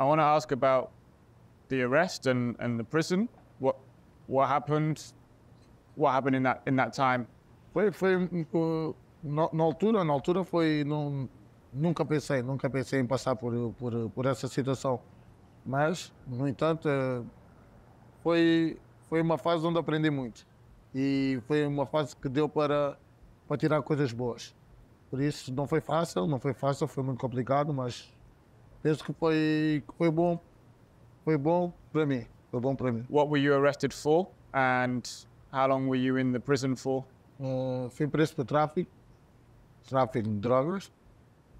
I want to ask about the arrest and, and the prison. What what happened? What happened in that in that time? Foi foi na, na altura na altura foi não nunca pensei nunca pensei em passar por por por essa situação, mas no entanto eh, foi foi uma fase onde aprendi muito e foi uma fase que deu para para tirar coisas boas. Por isso não foi fácil, não foi fácil, foi muito complicado, mas penso que foi, foi bom. Foi bom para mim. Foi bom para mim. What were you arrested for and how long were you in the prison for? Uh, fui preso por tráfico, tráfico de drogas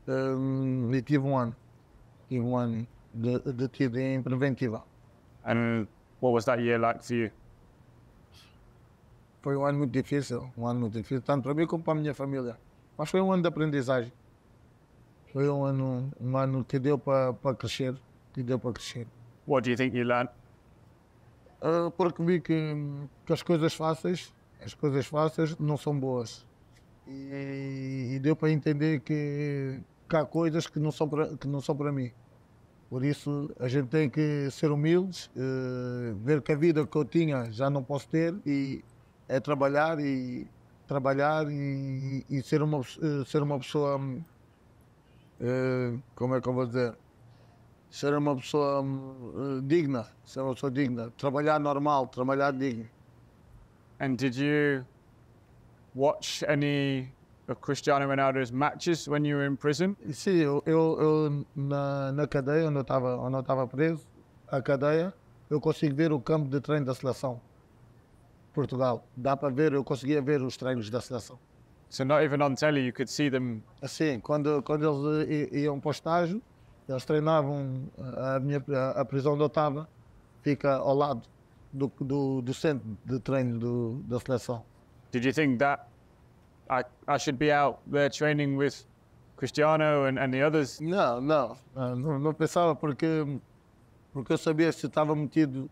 um, e tive um ano. Tive um ano detido de em preventiva. And what was that year like for you? Foi um ano muito difícil, um ano muito difícil, tanto para mim como para a minha família. Mas foi um ano de aprendizagem. Foi um ano, um ano que deu para crescer, que deu para crescer. What do you think you learned? Uh, porque vi que, que as coisas fáceis, as coisas fáceis não são boas. E, e deu para entender que, que há coisas que não são que não são para mim. Por isso, a gente tem que ser humildes, uh, ver que a vida que eu tinha já não posso ter e é trabalhar e trabalhar e, e ser uma eh, ser uma pessoa eh, como é que eu vou dizer? Ser uma pessoa eh, digna, ser uma pessoa digna, trabalhar normal, trabalhar digno. And did you watch any of Cristiano Ronaldo's matches when you were in prison? Sim, eu, eu, na, na cadeia onde eu estava onde eu estava preso, a cadeia, eu consigo ver o campo de treino da seleção Portugal. Dá para ver, eu conseguia ver os treinos da seleção. So not even on telly you could see them. Assim, quando quando eles iam para o estágio, eles treinavam a minha a prisão de Otava fica ao lado do, do, do centro de treino do, da seleção. Did you think that I I should be out there training with Cristiano and, and the others? Não, não, ah, não, não pensava porque porque eu sabia se eu estava metido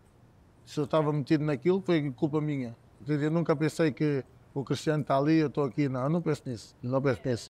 se eu estava metido naquilo foi culpa minha. Eu nunca pensei que o Cristiano está ali, eu estou aqui. Não, eu não penso nisso. Não penso nisso.